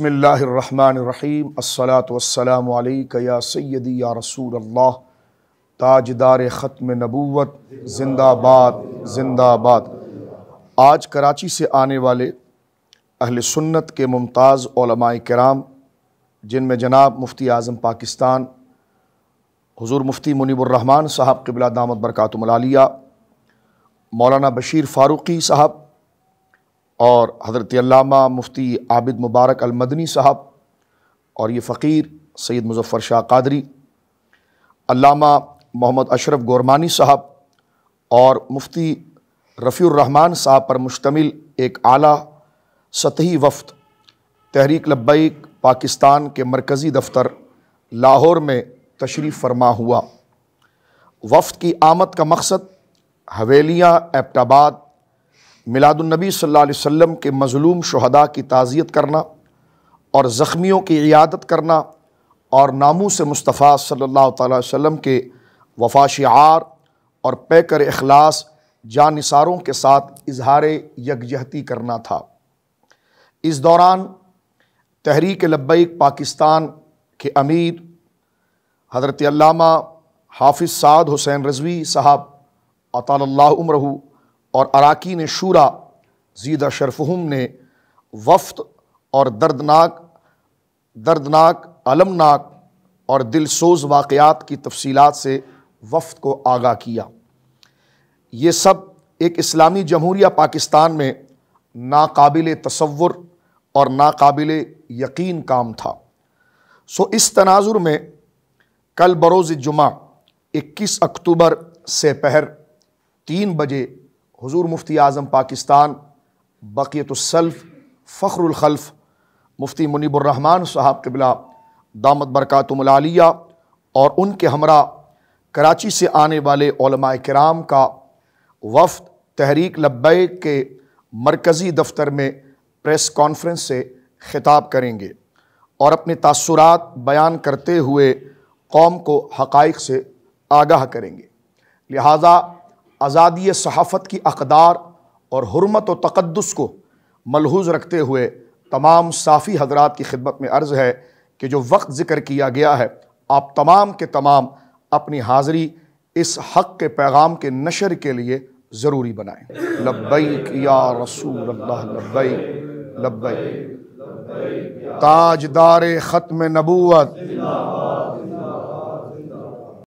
بسم اللہ الرحمن الرحیم والسلام یا سیدی یا رسول اللہ تاجدار ختم نبوت زندہ باد زندہ باد آج کراچی سے آنے والے اہل سنت کے ممتاز علماء کرام جن میں جناب مفتی اعظم پاکستان حضور مفتی منیب الرحمن صاحب قبلہ دامت برکاتم العالیہ مولانا بشیر فاروقی صاحب اور حضرت علامہ مفتی عابد مبارک المدنی صاحب اور یہ فقیر سید مظفر شاہ قادری علامہ محمد اشرف گورمانی صاحب اور مفتی رفیع الرحمن صاحب پر مشتمل ایک اعلیٰ سطحی وفد تحریک لبیک پاکستان کے مرکزی دفتر لاہور میں تشریف فرما ہوا وفد کی آمد کا مقصد حویلیاں ایپٹ آباد میلاد النبی صلی اللہ علیہ وسلم کے مظلوم شہداء کی تعزیت کرنا اور زخمیوں کی عیادت کرنا اور ناموں سے مصطفیٰ صلی اللہ تعالی وسلم کے وفا شعار اور پیکر اخلاص جانساروں کے ساتھ اظہار یکجہتی کرنا تھا اس دوران تحریک لبیک پاکستان کے امیر حضرت علامہ حافظ سعد حسین رضوی صاحب اطال اللہ عمرہ اور اراکین شورا زیدہ شرفہم نے وفد اور دردناک دردناک علمناک اور دل سوز واقعات کی تفصیلات سے وفد کو آگاہ کیا یہ سب ایک اسلامی جمہوریہ پاکستان میں ناقابل تصور اور ناقابل یقین کام تھا سو اس تناظر میں کل بروز جمعہ اکیس اکتوبر سے پہر تین بجے حضور مفتی اعظم پاکستان بقیت السلف فخر الخلف مفتی منیب الرحمن صاحب قبلہ دامت برکاتم العالیہ اور ان کے ہمراہ کراچی سے آنے والے علماء کرام کا وفد تحریک لبیک کے مرکزی دفتر میں پریس کانفرنس سے خطاب کریں گے اور اپنے تاثرات بیان کرتے ہوئے قوم کو حقائق سے آگاہ کریں گے لہذا آزادی صحافت کی اقدار اور حرمت و تقدس کو ملحوظ رکھتے ہوئے تمام صافی حضرات کی خدمت میں عرض ہے کہ جو وقت ذکر کیا گیا ہے آپ تمام کے تمام اپنی حاضری اس حق کے پیغام کے نشر کے لیے ضروری بنائیں لبیک یا رسول اللہ لبیک لبیک تاجدار ختم نبوت